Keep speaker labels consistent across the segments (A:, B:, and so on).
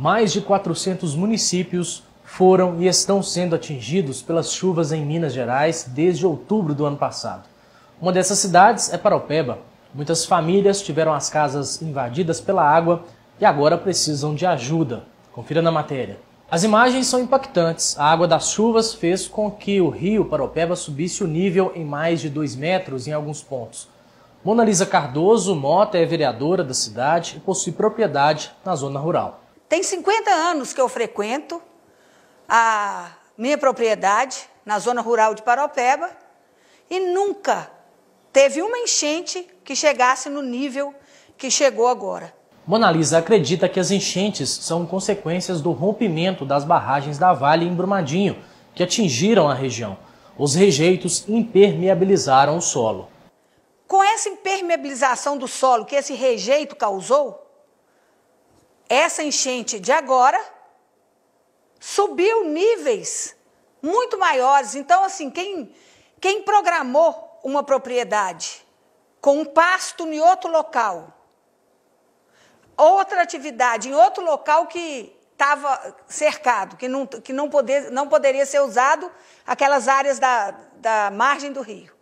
A: mais de 400 municípios foram e estão sendo atingidos pelas chuvas em Minas Gerais desde outubro do ano passado. Uma dessas cidades é Paraupeba. Muitas famílias tiveram as casas invadidas pela água e agora precisam de ajuda. Confira na matéria. As imagens são impactantes. A água das chuvas fez com que o rio Paropeba subisse o nível em mais de 2 metros em alguns pontos. Monalisa Cardoso Mota é vereadora da cidade e possui propriedade na zona rural.
B: Tem 50 anos que eu frequento a minha propriedade na zona rural de Paropeba e nunca teve uma enchente que chegasse no nível que chegou agora.
A: Monalisa acredita que as enchentes são consequências do rompimento das barragens da Vale em Brumadinho, que atingiram a região. Os rejeitos impermeabilizaram o solo.
B: Com essa impermeabilização do solo que esse rejeito causou, essa enchente de agora subiu níveis muito maiores. Então, assim, quem, quem programou uma propriedade com um pasto em outro local, outra atividade em outro local que estava cercado, que, não, que não, poder, não poderia ser usado aquelas áreas da, da margem do rio.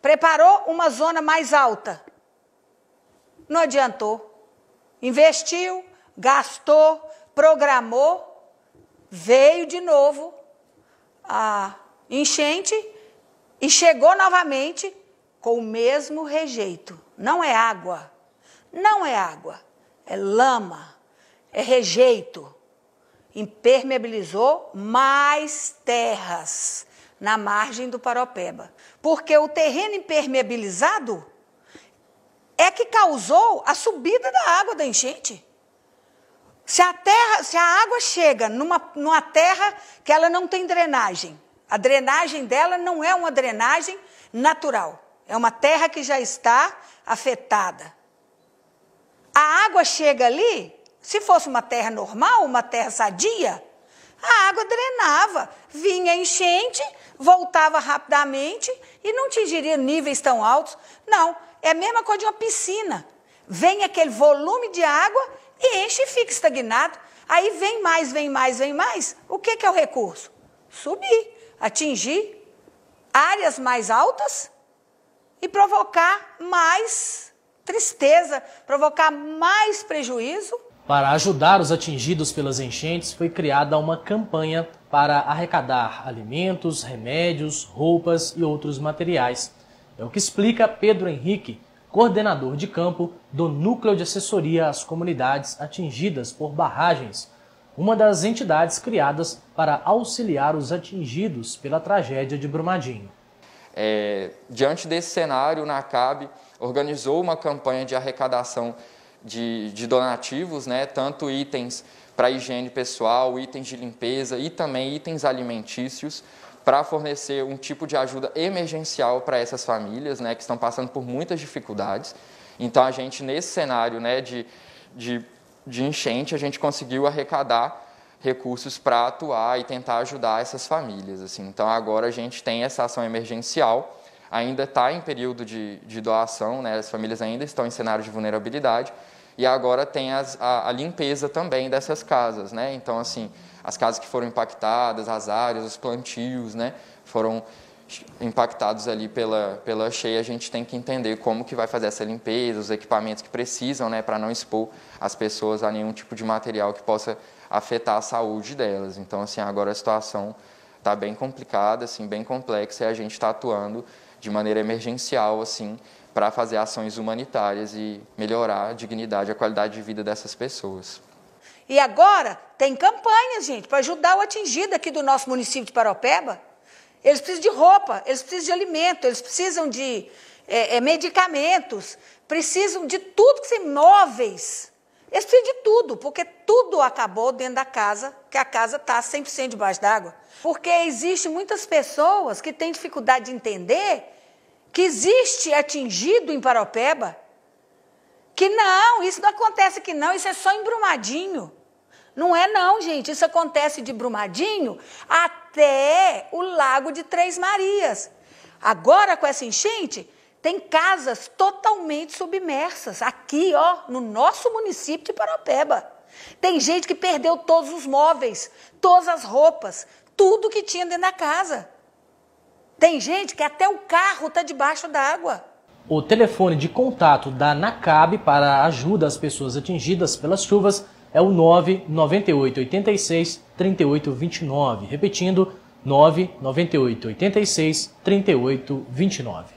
B: Preparou uma zona mais alta. Não adiantou. Investiu, gastou, programou, veio de novo a enchente e chegou novamente com o mesmo rejeito. Não é água, não é água, é lama, é rejeito. Impermeabilizou mais terras na margem do Paropeba, porque o terreno impermeabilizado é que causou a subida da água da enchente. Se a, terra, se a água chega numa, numa terra que ela não tem drenagem, a drenagem dela não é uma drenagem natural, é uma terra que já está afetada. A água chega ali, se fosse uma terra normal, uma terra sadia, a água drenava, vinha enchente, voltava rapidamente e não atingiria níveis tão altos. Não, é a mesma coisa de uma piscina. Vem aquele volume de água e enche e fica estagnado. Aí vem mais, vem mais, vem mais. O que, que é o recurso? Subir, atingir áreas mais altas e provocar mais tristeza, provocar mais prejuízo.
A: Para ajudar os atingidos pelas enchentes, foi criada uma campanha para arrecadar alimentos, remédios, roupas e outros materiais. É o que explica Pedro Henrique, coordenador de campo do Núcleo de Assessoria às Comunidades Atingidas por Barragens, uma das entidades criadas para auxiliar os atingidos pela tragédia de Brumadinho.
C: É, diante desse cenário, na CAB organizou uma campanha de arrecadação de, de donativos, né, tanto itens para higiene pessoal, itens de limpeza e também itens alimentícios, para fornecer um tipo de ajuda emergencial para essas famílias né, que estão passando por muitas dificuldades. Então, a gente, nesse cenário né, de, de, de enchente, a gente conseguiu arrecadar recursos para atuar e tentar ajudar essas famílias. Assim. Então, agora a gente tem essa ação emergencial, ainda está em período de, de doação, né, as famílias ainda estão em cenário de vulnerabilidade, e agora tem as, a, a, limpeza também dessas casas. Né? Então, assim, as casas que foram impactadas, as áreas, os plantios, né, foram impactados ali pela, pela cheia, a gente tem que entender como que vai fazer essa limpeza, os equipamentos que precisam, né, para não expor as pessoas a nenhum tipo de material que possa afetar a saúde delas. Então, assim, agora a situação está bem complicada, assim, bem complexa, e a gente está atuando de maneira emergencial, assim, para fazer ações humanitárias e melhorar a dignidade, a qualidade de vida dessas pessoas.
B: E agora tem campanha, gente, para ajudar o atingido aqui do nosso município de Paropeba. Eles precisam de roupa, eles precisam de alimento, eles precisam de é, é, medicamentos, precisam de tudo que são móveis. Eles precisam de tudo, porque tudo acabou dentro da casa, que a casa está 100% debaixo d'água. Porque existem muitas pessoas que têm dificuldade de entender que existe atingido em Paropeba, que não, isso não acontece aqui não, isso é só embrumadinho. Não é não, gente. Isso acontece de Brumadinho até o Lago de Três Marias. Agora, com essa enchente, tem casas totalmente submersas aqui, ó, no nosso município de Paropeba. Tem gente que perdeu todos os móveis, todas as roupas, tudo que tinha dentro da casa. Tem gente que até o carro está debaixo d'água.
A: O telefone de contato da NACAB para ajuda às pessoas atingidas pelas chuvas é o 998 86 38 Repetindo, 998 86 38